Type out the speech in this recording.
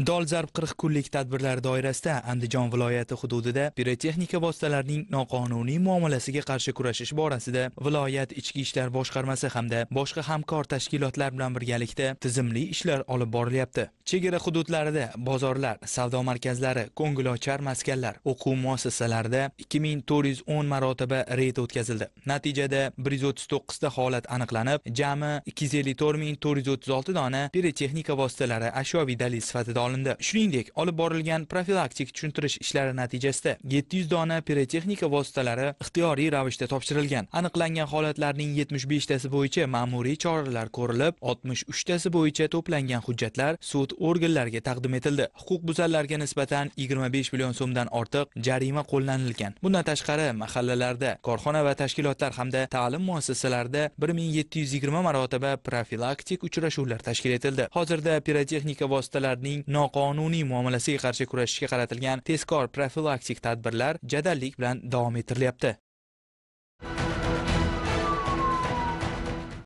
dolzarb qirq kunlik tadbirlar doirasida andijon viloyati hududida pirotexnika vositalarining noqonuniy muomalasiga qarshi kurashish borasida viloyat ichki ishlar boshqarmasi hamda boshqa hamkor tashkilotlar bilan birgalikda tizimli ishlar olib borilyapti chegara hududlarida bozorlar savdo markazlari ko'ngilochar maskanlar o'quv muassasalarida ikki ming to'rt yuz o'n marotaba reyd o'tkazildi natijada bir yuz o'ttiz to'qqizta holat aniqlanib jami ikki yuz ellik to'rt ming to'rt yuz o'ttiz olti dona pirotexnika vositalari ashyoviy dalil sifatida olindi shuningdek olib borilgan profilaktik tushuntirish ishlari natijasida 700 dona pirotexnika vositalari ixtiyoriy ravishda topshirilgan aniqlangan holatlarning 75 tasi bo'yicha ma'muriy choralar ko'rilib 63 tasi bo'yicha to'plangan hujjatlar sud organlariga taqdim etildi huquq buzarlarga nisbatan 25 million so'mdan ortiq jarima qo'llanilgan bundan tashqari mahallalarda korxona va tashkilotlar hamda ta'lim muassasalarida 1720 marotaba profilaktik uchrashuvlar tashkil etildi hozirda pirotexnika vositalarining noqonuniy muomalasiga qarshi kurashishga qaratilgan tezkor profilaktik tadbirlar jadallik bilan davom ettirilyapti